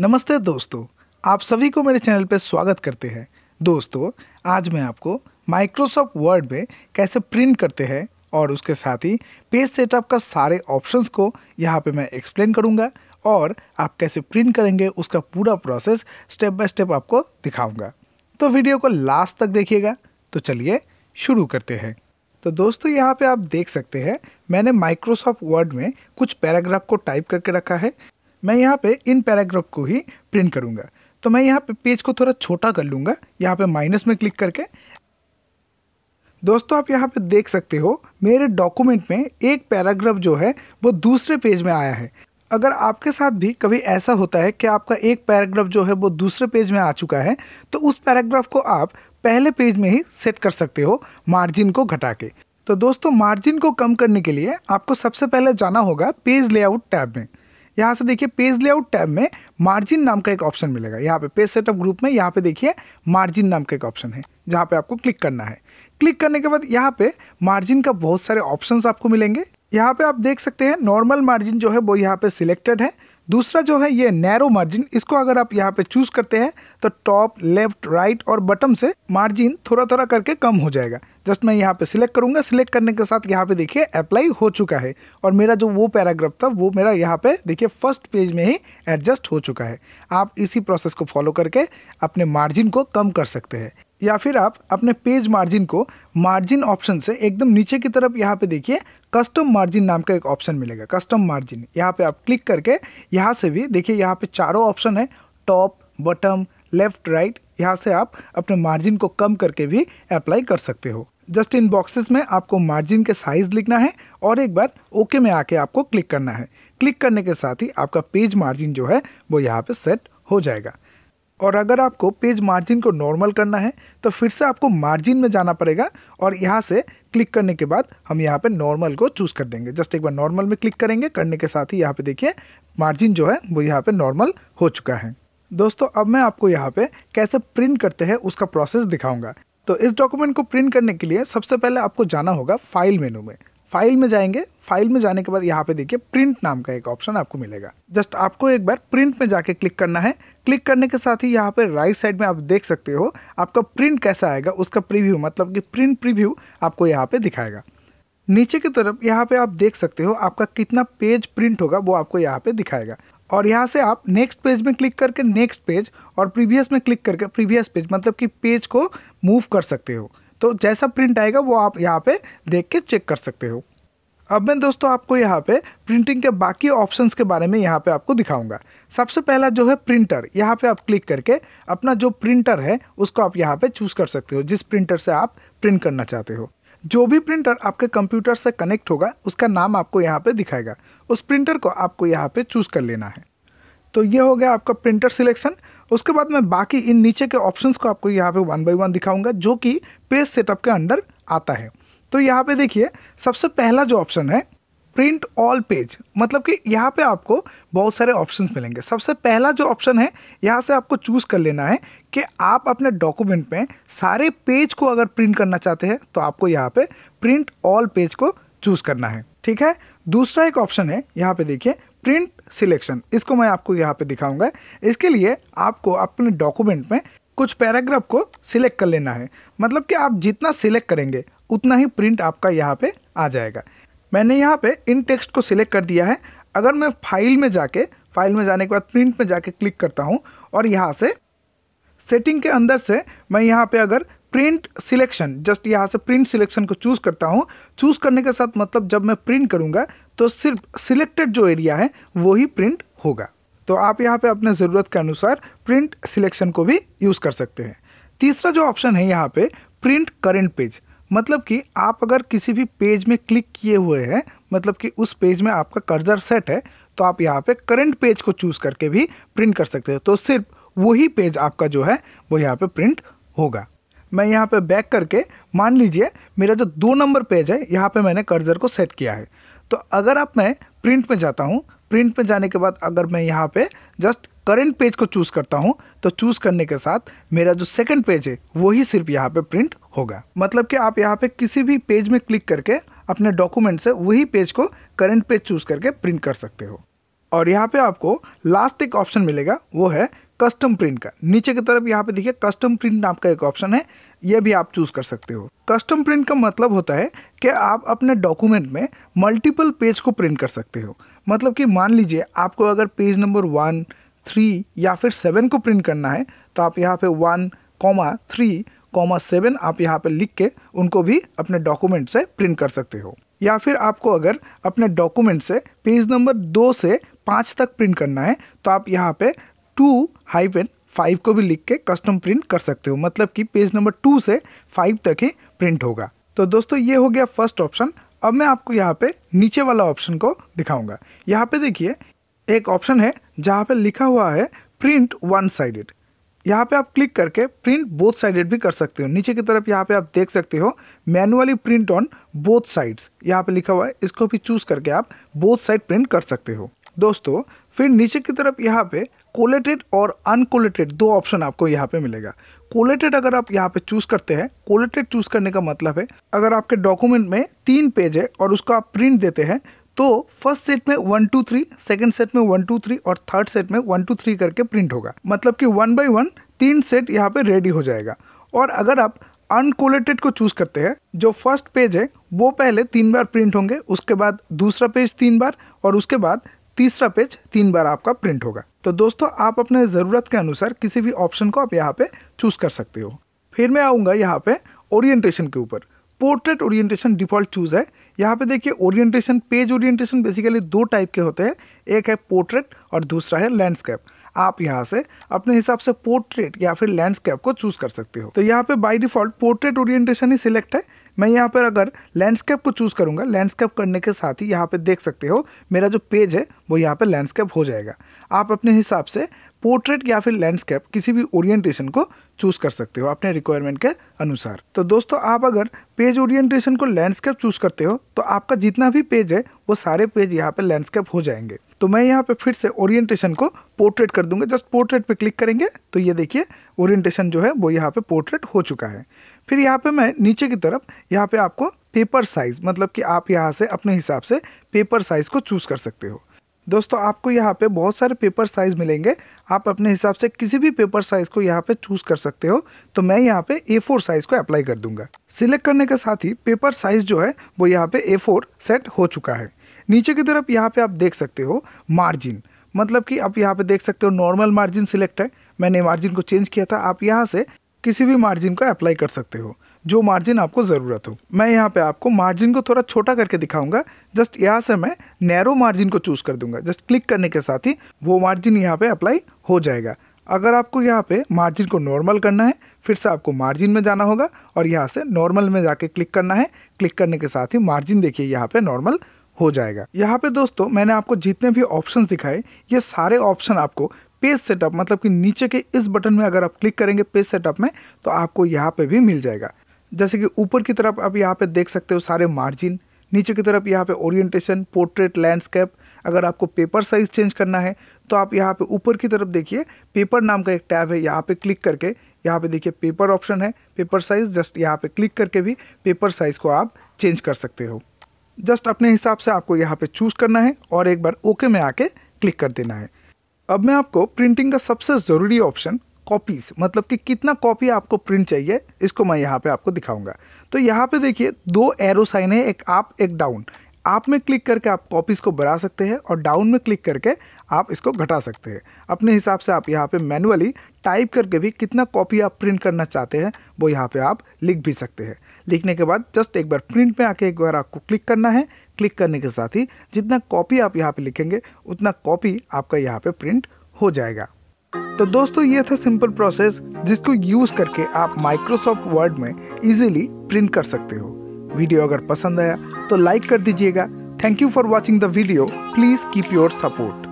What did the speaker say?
नमस्ते दोस्तों आप सभी को मेरे चैनल पर स्वागत करते हैं दोस्तों आज मैं आपको माइक्रोसॉफ्ट वर्ड में कैसे प्रिंट करते हैं और उसके साथ ही पेज सेटअप का सारे ऑप्शंस को यहाँ पे मैं एक्सप्लेन करूँगा और आप कैसे प्रिंट करेंगे उसका पूरा प्रोसेस स्टेप बाय स्टेप आपको दिखाऊँगा तो वीडियो को लास्ट तक देखिएगा तो चलिए शुरू करते हैं तो दोस्तों यहाँ पे आप देख सकते हैं मैंने माइक्रोसॉफ्ट वर्ड में कुछ पैराग्राफ को टाइप करके रखा है मैं यहाँ पे इन पैराग्राफ को ही प्रिंट करूँगा तो मैं यहाँ पे पेज को थोड़ा छोटा कर लूँगा यहाँ पे माइनस में क्लिक करके दोस्तों आप यहाँ पे देख सकते हो मेरे डॉक्यूमेंट में एक पैराग्राफ जो है वो दूसरे पेज में आया है अगर आपके साथ भी कभी ऐसा होता है कि आपका एक पैराग्राफ जो है वो दूसरे पेज में आ चुका है तो उस पैराग्राफ को आप पहले पेज में ही सेट कर सकते हो मार्जिन को घटा के तो दोस्तों मार्जिन को कम करने के लिए आपको सबसे पहले जाना होगा पेज लेआउट टैब में यहाँ से देखिए पेज लेआउट टैब में मार्जिन नाम का एक ऑप्शन मिलेगा यहाँ पे पेज सेटअप ग्रुप में यहाँ पे देखिए मार्जिन नाम का एक ऑप्शन है जहाँ पे आपको क्लिक करना है क्लिक करने के बाद यहाँ पे मार्जिन का बहुत सारे ऑप्शंस आपको मिलेंगे यहाँ पे आप देख सकते हैं नॉर्मल मार्जिन जो है वो यहाँ पे सिलेक्टेड है दूसरा जो है ये नैरो मार्जिन इसको अगर आप यहाँ पे चूज करते हैं तो टॉप लेफ्ट राइट और बटम से मार्जिन थोड़ा थोड़ा करके कम हो जाएगा जस्ट मैं यहाँ पे सिलेक्ट करूँगा सिलेक्ट करने के साथ यहाँ पे देखिए अप्लाई हो चुका है और मेरा जो वो पैराग्राफ था वो मेरा यहाँ पे देखिए फर्स्ट पेज में ही एडजस्ट हो चुका है आप इसी प्रोसेस को फॉलो करके अपने मार्जिन को कम कर सकते हैं या फिर आप अपने पेज मार्जिन को मार्जिन ऑप्शन से एकदम नीचे की तरफ यहाँ पे देखिए कस्टम मार्जिन नाम का एक ऑप्शन मिलेगा कस्टम मार्जिन यहाँ पे आप क्लिक करके यहाँ से भी देखिए यहाँ पे चारों ऑप्शन है टॉप बटम लेफ्ट राइट यहाँ से आप अपने मार्जिन को कम करके भी अप्लाई कर सकते हो जस्ट इन बॉक्सेस में आपको मार्जिन के साइज़ लिखना है और एक बार ओके में आके आपको क्लिक करना है क्लिक करने के साथ ही आपका पेज मार्जिन जो है वो यहाँ पे सेट हो जाएगा और अगर आपको पेज मार्जिन को नॉर्मल करना है तो फिर से आपको मार्जिन में जाना पड़ेगा और यहाँ से क्लिक करने के बाद हम यहाँ पे नॉर्मल को चूज़ कर देंगे जस्ट एक बार नॉर्मल में क्लिक करेंगे करने के साथ ही यहाँ पे देखिए मार्जिन जो है वो यहाँ पे नॉर्मल हो चुका है दोस्तों अब मैं आपको यहाँ पे कैसे प्रिंट करते हैं उसका प्रोसेस दिखाऊंगा तो इस डॉक्यूमेंट को प्रिंट करने के लिए सबसे पहले आपको जाना होगा फाइल मेनू में फाइल में जाएंगे फाइल में जाने के बाद यहाँ पे देखिए प्रिंट नाम का एक ऑप्शन आपको मिलेगा जस्ट आपको एक बार प्रिंट में जाके क्लिक करना है क्लिक करने के साथ ही यहाँ पे राइट साइड में आप देख सकते हो आपका प्रिंट कैसा आएगा उसका प्रीव्यू मतलब कि प्रिंट प्रीव्यू आपको यहाँ पे दिखाएगा नीचे की तरफ यहाँ पे आप देख सकते हो आपका कितना पेज प्रिंट होगा वो आपको यहाँ पे दिखाएगा और यहाँ से आप नेक्स्ट पेज में क्लिक करके नेक्स्ट पेज और प्रीवियस में क्लिक करके प्रीवियस पेज मतलब कि पेज को मूव कर सकते हो तो जैसा प्रिंट आएगा वो आप यहाँ पे देख के चेक कर सकते हो अब मैं दोस्तों आपको यहाँ पे प्रिंटिंग के बाकी ऑप्शंस के बारे में यहाँ पे आपको दिखाऊंगा सबसे पहला जो है प्रिंटर यहाँ पे आप क्लिक करके अपना जो प्रिंटर है उसको आप यहाँ पे चूज़ कर सकते हो जिस प्रिंटर से आप प्रिंट करना चाहते हो जो भी प्रिंटर आपके कंप्यूटर से कनेक्ट होगा उसका नाम आपको यहाँ पे दिखाएगा उस प्रिंटर को आपको यहाँ पे चूज़ कर लेना है तो ये हो गया आपका प्रिंटर सिलेक्शन उसके बाद मैं बाकी इन नीचे के ऑप्शन को आपको यहाँ पे वन बाई वन दिखाऊंगा जो कि पेज सेटअप के अंडर आता है तो यहाँ पे देखिए सबसे पहला जो ऑप्शन है प्रिंट ऑल पेज मतलब कि यहाँ पे आपको बहुत सारे ऑप्शंस मिलेंगे सबसे पहला जो ऑप्शन है यहाँ से आपको चूज़ कर लेना है कि आप अपने डॉक्यूमेंट में सारे पेज को अगर प्रिंट करना चाहते हैं तो आपको यहाँ पे प्रिंट ऑल पेज को चूज़ करना है ठीक है दूसरा एक ऑप्शन है यहाँ पे देखिए प्रिंट सिलेक्शन इसको मैं आपको यहाँ पे दिखाऊंगा इसके लिए आपको अपने डॉक्यूमेंट में कुछ पैराग्राफ को सिलेक्ट कर लेना है मतलब कि आप जितना सिलेक्ट करेंगे उतना ही प्रिंट आपका यहाँ पे आ जाएगा मैंने यहाँ पे इन टेक्स्ट को सिलेक्ट कर दिया है अगर मैं फाइल में जाके फाइल में जाने के बाद प्रिंट में जाके क्लिक करता हूँ और यहाँ से सेटिंग के अंदर से मैं यहाँ पे अगर प्रिंट सिलेक्शन जस्ट यहाँ से प्रिंट सिलेक्शन को चूज़ करता हूँ चूज़ करने के साथ मतलब जब मैं प्रिंट करूँगा तो सिर्फ सिलेक्टेड जो एरिया है वो ही प्रिंट होगा तो आप यहाँ पर अपने ज़रूरत के अनुसार प्रिंट सिलेक्शन को भी यूज़ कर सकते हैं तीसरा जो ऑप्शन है यहाँ पर प्रिंट करेंट पेज मतलब कि आप अगर किसी भी पेज में क्लिक किए हुए हैं मतलब कि उस पेज में आपका कर्जर सेट है तो आप यहाँ पे करंट पेज को चूज़ करके भी प्रिंट कर सकते हैं तो सिर्फ वही पेज आपका जो है वो यहाँ पे प्रिंट होगा मैं यहाँ पे बैक करके मान लीजिए मेरा जो दो नंबर पेज है यहाँ पे मैंने कर्जर को सेट किया है तो अगर आप मैं प्रिंट में जाता हूँ प्रिंट में जाने के बाद अगर मैं यहाँ पे जस्ट करंट पेज को चूज़ करता हूँ तो चूज़ करने के साथ मेरा जो सेकंड पेज है वही सिर्फ यहाँ पे प्रिंट होगा मतलब कि आप यहाँ पे किसी भी पेज में क्लिक करके अपने डॉक्यूमेंट से वही पेज को करंट पेज चूज़ करके प्रिंट कर सकते हो और यहाँ पे आपको लास्ट एक ऑप्शन मिलेगा वो है कस्टम प्रिंट का नीचे की तरफ यहाँ पे देखिए कस्टम प्रिंट नाम का एक ऑप्शन है ये भी आप चूज़ कर सकते हो कस्टम प्रिंट का मतलब होता है कि आप अपने डॉक्यूमेंट में मल्टीपल पेज को प्रिंट कर सकते हो मतलब कि मान लीजिए आपको अगर पेज नंबर वन थ्री या फिर सेवन को प्रिंट करना है तो आप यहाँ पे one comma three comma seven आप यहाँ पे लिख के उनको भी अपने डॉक्यूमेंट से प्रिंट कर सकते हो या फिर आपको अगर अपने डॉक्यूमेंट से पेज नंबर दो से पाँच तक प्रिंट करना है तो आप यहाँ पे टू हाइपेन फाइव को भी लिख के कस्टम प्रिंट कर सकते हो मतलब कि पेज नंबर टू से फाइव तक ही प्रिंट होगा तो दोस्तों ये हो गया फर्स्ट ऑप्शन अब मैं आपको यहाँ पे नीचे वाला ऑप्शन को दिखाऊंगा यहाँ पे देखिए एक ऑप्शन है जहाँ पे लिखा हुआ है प्रिंट वन साइडेड यहाँ पे आप क्लिक करके प्रिंट बोथ साइडेड भी कर सकते हो नीचे की तरफ यहाँ पे आप देख सकते हो manually print on both sides यहाँ पे लिखा हुआ है इसको भी चूज करके आप बोथ साइड प्रिंट कर सकते हो दोस्तों फिर नीचे की तरफ यहाँ पे कोलेटेड और अनकोलेटेड दो ऑप्शन आपको यहाँ पे मिलेगा कोलेटेड अगर आप यहाँ पे चूज करते हैं कोलेटेड चूज करने का मतलब है अगर आपके डॉक्यूमेंट में तीन पेज है और उसको आप प्रिंट देते हैं तो फर्स्ट सेट में one two three second set में वन टू थ्री और थर्ड सेट में वन टू थ्री करके प्रिंट होगा मतलब कि वन बाई वन तीन सेट यहाँ पे रेडी हो जाएगा और अगर आप अनकोलेटेड को चूज करते हैं जो फर्स्ट पेज है वो पहले तीन बार प्रिंट होंगे उसके बाद दूसरा पेज तीन बार और उसके बाद तीसरा पेज तीन बार आपका प्रिंट होगा तो दोस्तों आप अपने ज़रूरत के अनुसार किसी भी ऑप्शन को आप यहाँ पे चूज कर सकते हो फिर मैं आऊँगा यहाँ पे ओरिएंटेशन के ऊपर पोर्ट्रेट ओरिएंटेशन डिफॉल्ट चूज है यहाँ पे देखिए ओरिएंटेशन पेज ओरिएंटेशन बेसिकली दो टाइप के होते हैं एक है पोर्ट्रेट और दूसरा है लैंडस्केप आप यहाँ से अपने हिसाब से पोर्ट्रेट या फिर लैंडस्केप को चूज कर सकते हो तो यहाँ पे बाय डिफॉल्ट पोर्ट्रेट ओरिएंटेशन ही सिलेक्ट है मैं यहाँ पर अगर लैंडस्केप को चूज़ करूंगा लैंडस्केप करने के साथ ही यहाँ पे देख सकते हो मेरा जो पेज है वो यहाँ पे लैंडस्केप हो जाएगा आप अपने हिसाब से पोर्ट्रेट या फिर लैंडस्केप किसी भी ओरिएंटेशन को चूज़ कर सकते हो अपने रिक्वायरमेंट के अनुसार तो दोस्तों आप अगर पेज ओरिएंटेशन को लैंडस्केप चूज़ करते हो तो आपका जितना भी पेज है वो सारे पेज यहाँ पे लैंडस्केप हो जाएंगे तो मैं यहाँ पे फिर से ओरिएंटेशन को पोर्ट्रेट कर दूंगा जस्ट पोर्ट्रेट पे क्लिक करेंगे तो ये देखिए ओरिएंटेशन जो है वो यहाँ पे पोर्ट्रेट हो चुका है फिर यहाँ पे मैं नीचे की तरफ यहाँ पे आपको पेपर साइज़ मतलब कि आप यहाँ से अपने हिसाब से पेपर साइज़ को चूज़ कर सकते हो दोस्तों आपको यहाँ पे बहुत सारे पेपर साइज़ मिलेंगे आप अपने हिसाब से किसी भी पेपर साइज़ को यहाँ पे चूज़ कर सकते हो तो मैं यहाँ पे ए फोर साइज़ को अप्लाई कर दूंगा सिलेक्ट करने के साथ ही पेपर साइज़ जो है वो यहाँ पे ए फोर सेट हो चुका है नीचे की तरफ यहाँ पे आप देख सकते हो मार्जिन मतलब कि आप यहाँ पे देख सकते हो नॉर्मल मार्जिन सिलेक्ट है मैंने मार्जिन को चेंज किया था आप यहाँ से किसी भी मार्जिन को अप्लाई कर सकते हो जो मार्जिन आपको ज़रूरत हो मैं यहाँ पे आपको मार्जिन को थोड़ा छोटा करके दिखाऊंगा जस्ट यहाँ से मैं नैरो मार्जिन को चूज़ कर दूंगा जस्ट क्लिक करने के साथ ही वो मार्जिन यहाँ पे अप्लाई हो जाएगा अगर आपको यहाँ पे मार्जिन को नॉर्मल करना है फिर से आपको मार्जिन में जाना होगा और यहाँ से नॉर्मल में जाके क्लिक करना है क्लिक करने के साथ ही मार्जिन देखिए यहाँ पे नॉर्मल हो जाएगा यहाँ पे दोस्तों मैंने आपको जितने भी ऑप्शन दिखाए ये सारे ऑप्शन आपको पेज सेटअप मतलब कि नीचे के इस बटन में अगर आप क्लिक करेंगे पेज सेटअप में तो आपको यहाँ पे भी मिल जाएगा जैसे कि ऊपर की तरफ आप यहाँ पे देख सकते हो सारे मार्जिन नीचे की तरफ यहाँ पे ओरिएंटेशन पोर्ट्रेट लैंडस्केप अगर आपको पेपर साइज़ चेंज करना है तो आप यहाँ पे ऊपर की तरफ देखिए पेपर नाम का एक टैब है यहाँ पे क्लिक करके यहाँ पे देखिए पेपर ऑप्शन है पेपर साइज़ जस्ट यहाँ पे क्लिक करके भी पेपर साइज़ को आप चेंज कर सकते हो जस्ट अपने हिसाब से आपको यहाँ पे चूज़ करना है और एक बार ओके में आके क्लिक कर देना है अब मैं आपको प्रिंटिंग का सबसे ज़रूरी ऑप्शन कॉपीज़ मतलब कि कितना कॉपी आपको प्रिंट चाहिए इसको मैं यहाँ पे आपको दिखाऊंगा तो यहाँ पे देखिए दो एरो साइन है एक आप एक डाउन आप में क्लिक करके आप कॉपीज़ को बढ़ा सकते हैं और डाउन में क्लिक करके आप इसको घटा सकते हैं अपने हिसाब से आप यहाँ पे मैनुअली टाइप करके भी कितना कॉपी आप प्रिंट करना चाहते हैं वो यहाँ पे आप लिख भी सकते हैं लिखने के बाद जस्ट एक बार प्रिंट में आके एक बार आपको क्लिक करना है क्लिक करने के साथ ही जितना कॉपी आप यहाँ पर लिखेंगे उतना कॉपी आपका यहाँ पर प्रिंट हो जाएगा तो दोस्तों ये था सिंपल प्रोसेस जिसको यूज़ करके आप माइक्रोसॉफ्ट वर्ड में इजीली प्रिंट कर सकते हो वीडियो अगर पसंद आया तो लाइक कर दीजिएगा thank you for watching the video please keep your support